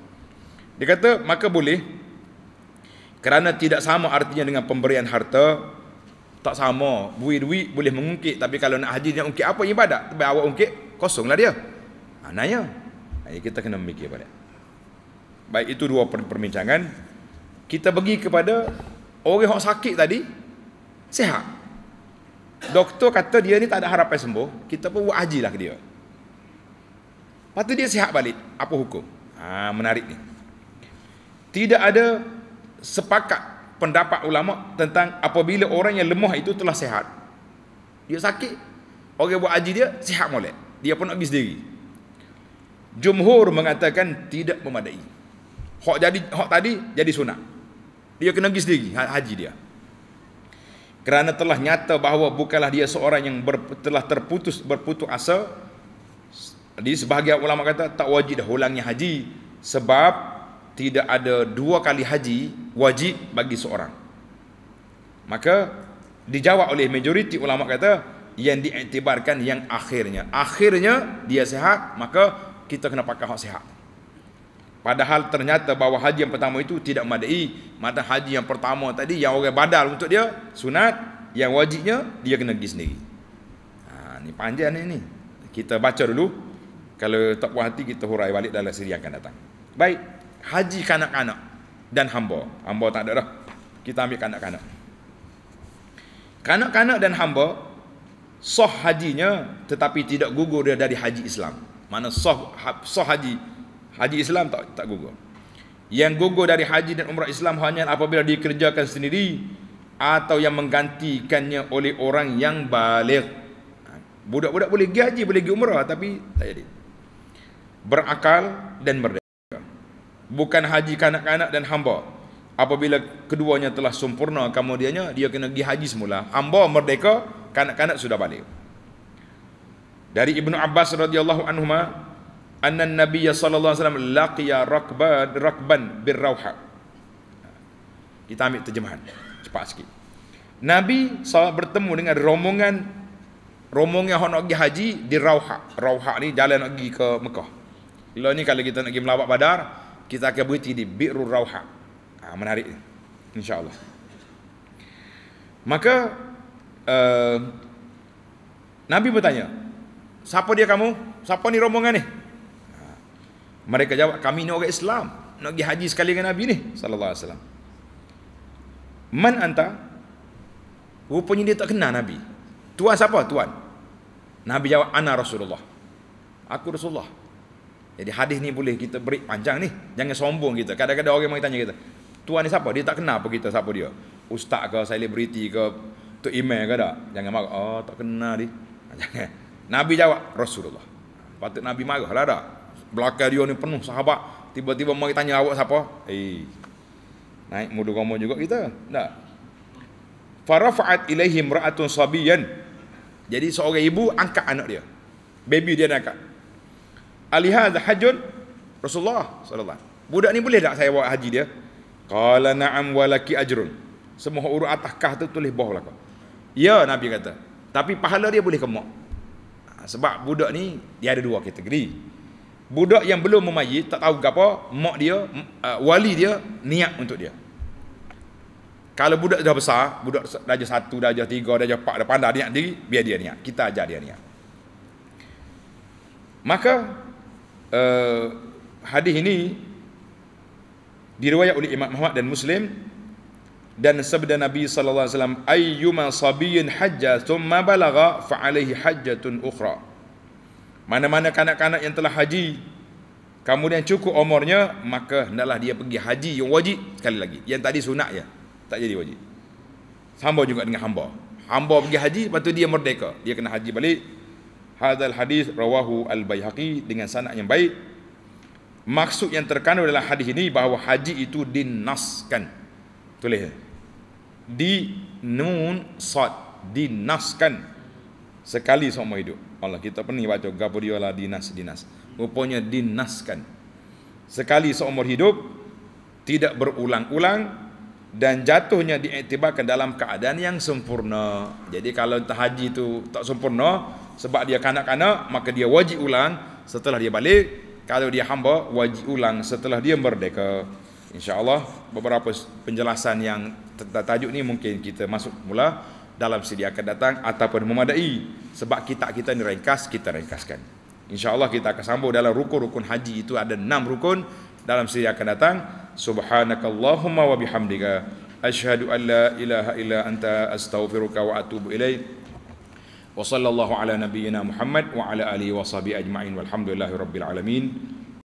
S1: Dia kata, maka boleh kerana tidak sama artinya dengan pemberian harta tak sama. Buih duit boleh mengungkit tapi kalau nak haji dia ungkit apa ibadat? Tapi awak ungkit kosonglah dia. Ha, ah, naya. kita kena memikir pada. Baik itu dua perbincangan. Kita bagi kepada orang yang sakit tadi. Sehat. Doktor kata dia ni tak ada harapan sembuh. Kita pun buat haji lah ke dia. Lepas tu dia sehat balik. Apa hukum? Ha, menarik ni. Tidak ada sepakat pendapat ulama tentang apabila orang yang lemah itu telah sehat. Dia sakit. Orang buat haji dia, sehat boleh, Dia pun nak pergi sendiri. Jumhur mengatakan tidak memadai. Hak jadi hak tadi jadi sunat. Dia kena pergi sendiri ha- haji dia. Kerana telah nyata bahawa bukanlah dia seorang yang ber, telah terputus berputus asa. Jadi sebahagian ulama kata tak wajib dah ulangnya haji sebab tidak ada dua kali haji wajib bagi seorang. Maka dijawab oleh majoriti ulama kata yang diiktibarkan yang akhirnya. Akhirnya dia sehat maka kita kena pakai hak sihat. Padahal ternyata bahawa haji yang pertama itu tidak madai. Mata haji yang pertama tadi yang orang badal untuk dia sunat, yang wajibnya dia kena pergi sendiri. Ha, ni panjang ni ni. Kita baca dulu. Kalau tak puas hati kita hurai balik dalam siri yang akan datang. Baik, haji kanak-kanak dan hamba. Hamba tak ada dah. Kita ambil kanak-kanak. Kanak-kanak dan hamba sah hajinya tetapi tidak gugur dia dari haji Islam mana sah ha, sah haji haji Islam tak tak gugur yang gugur dari haji dan umrah Islam hanya apabila dikerjakan sendiri atau yang menggantikannya oleh orang yang balik. Ha, budak-budak boleh pergi haji boleh pergi umrah tapi tak jadi berakal dan merdeka bukan haji kanak-kanak dan hamba apabila keduanya telah sempurna kemudiannya dia kena pergi haji semula hamba merdeka kanak-kanak sudah balik dari Ibnu Abbas radhiyallahu anhuma anna Nabi sallallahu alaihi wasallam rakban rakban bir rauha kita ambil terjemahan cepat sikit nabi saw bertemu dengan rombongan rombongan yang nak pergi haji di rauha rauha ni jalan nak pergi ke Mekah bila ni kalau kita nak pergi melawat badar kita akan berhenti di birrul rauha ha, menarik insya Allah. maka uh, nabi bertanya Siapa dia kamu? Siapa ni rombongan ni? Ha. Mereka jawab, kami ni orang Islam. Nak pergi haji sekali dengan Nabi ni. Sallallahu Alaihi Wasallam. Man anta? Rupanya dia tak kenal Nabi. Tuan siapa? Tuan. Nabi jawab, Ana Rasulullah. Aku Rasulullah. Jadi hadis ni boleh kita beri panjang ni. Jangan sombong kita. Kadang-kadang orang mahu tanya kita. Tuan ni siapa? Dia tak kenal apa kita siapa dia. Ustaz ke, selebriti ke, tu email ke tak? Jangan marah. Oh, tak kenal dia. *laughs* Jangan. Nabi jawab Rasulullah. Patut Nabi marah lah dah. Belakang dia ni penuh sahabat. Tiba-tiba mari tanya awak siapa. Eh. Naik mudu kamu juga kita. Tak. Farafa'at ilaihi mraatun sabiyan. Jadi seorang ibu angkat anak dia. Baby dia nak angkat. Alihaz hajun Rasulullah sallallahu Budak ni boleh tak saya bawa haji dia? Qala na'am walaki ajrun. Semua urut atas kah tu tulis bawah belakang. Ya Nabi kata. Tapi pahala dia boleh kemok. Ha, sebab budak ni dia ada dua kategori. Budak yang belum memayit tak tahu apa mak dia uh, wali dia niat untuk dia. Kalau budak dah besar, budak darjah satu, darjah tiga, darjah empat, dah pandai niat diri, biar dia niat. Kita ajar dia niat. Maka uh, hadis ini diriwayat oleh Imam Muhammad dan Muslim dan sabda Nabi sallallahu alaihi wasallam ayyuma sabiyyin hajja thumma balagha fa alaihi hajjatun ukhra mana-mana kanak-kanak yang telah haji kemudian cukup umurnya maka hendaklah dia pergi haji yang wajib sekali lagi yang tadi sunat ya tak jadi wajib Hamba juga dengan hamba hamba pergi haji lepas tu dia merdeka dia kena haji balik hadal hadis rawahu al baihaqi dengan sanad yang baik maksud yang terkandung dalam hadis ini bahawa haji itu dinaskan tulis di nun sad dinaskan sekali seumur hidup. Allah kita pening baca gapo dia lah dinas dinas. Rupanya dinaskan. Sekali seumur hidup tidak berulang-ulang dan jatuhnya diiktibarkan dalam keadaan yang sempurna. Jadi kalau haji itu tak sempurna sebab dia kanak-kanak maka dia wajib ulang setelah dia balik. Kalau dia hamba wajib ulang setelah dia merdeka. InsyaAllah beberapa penjelasan yang tentang tajuk ni mungkin kita masuk mula dalam sidi akan datang ataupun memadai sebab kitab kita ni ringkas, kita ringkaskan. InsyaAllah kita akan sambung dalam rukun-rukun haji itu ada enam rukun dalam sidi akan datang. Subhanakallahumma wa bihamdika. Ashadu an la ilaha illa anta astaghfiruka wa atubu ilaih. Wa sallallahu ala nabiyyina Muhammad wa ala alihi wa sahbihi ajma'in. Walhamdulillahi alamin.